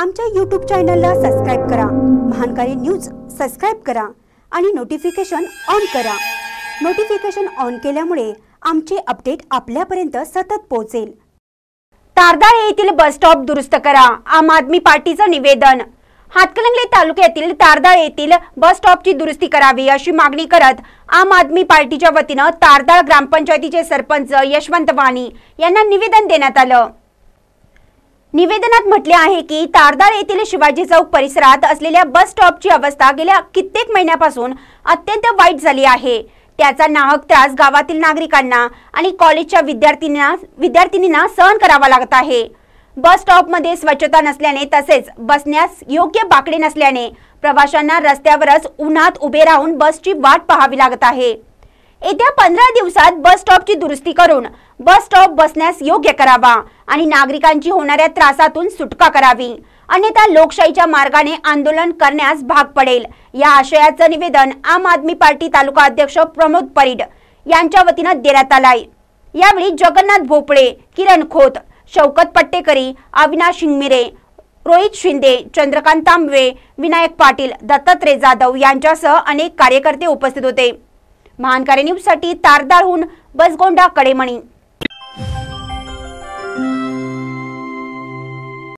आमच्या यूट्यूब चॅनलला सबस्क्राईब करा महानकारी न्यूज सबस्क्राईब करा आणि नोटिफिकेशन ऑन करा नोटिफिकेशन ऑन केल्यामुळे आमचे अपडेट आपल्यापर्यंत सतत पोहोचेल तारदार येथील बस स्टॉप दुरुस्त करा आम आदमी पार्टीचं निवेदन हातकलंगले तालुक्यातील तारदाळ येथील बस स्टॉपची दुरुस्ती करावी अशी मागणी करत आम आदमी पार्टीच्या वतीनं तारदाळ ग्रामपंचायतीचे सरपंच यशवंत वाणी यांना निवेदन देण्यात आलं निवेदनात म्हटले आहे की तारदार येथील शिवाजी चौक परिसरात असलेल्या बस स्टॉपची अवस्था गेल्या कित्येक महिन्यापासून अत्यंत वाईट झाली आहे त्याचा नाहक त्रास गावातील नागरिकांना आणि कॉलेजच्या विद्यार्थिनींना विद्यार्थिनींना सहन करावा लागत आहे बस स्टॉपमध्ये स्वच्छता नसल्याने तसेच बसण्यास योग्य बाकडे नसल्याने प्रवाशांना रस्त्यावरच उन्हात उभे राहून बसची वाट पाहावी लागत आहे येत्या पंधरा दिवसात बस स्टॉपची दुरुस्ती करून बस स्टॉप बसण्यास योग्य करावा आणि नागरिकांची होणाऱ्या त्रासातून सुटका करावी अन्यथा लोकशाहीच्या मार्गाने आंदोलन करण्यास भाग पडेल या आशयाचं निवेदन आम आदमी पार्टी तालुका अध्यक्ष प्रमोद परीड यांच्या वतीनं देण्यात आलाय यावेळी जगन्नाथ भोपळे किरण खोत शौकत पट्टेकरी अविनाश शिंगमिरे रोहित शिंदे चंद्रकांत तांबवे विनायक पाटील दत्तात्रय जाधव यांच्यासह अनेक कार्यकर्ते उपस्थित होते महानकारी न्यूज साठी तारदारहून बसगोंडा कडेमणी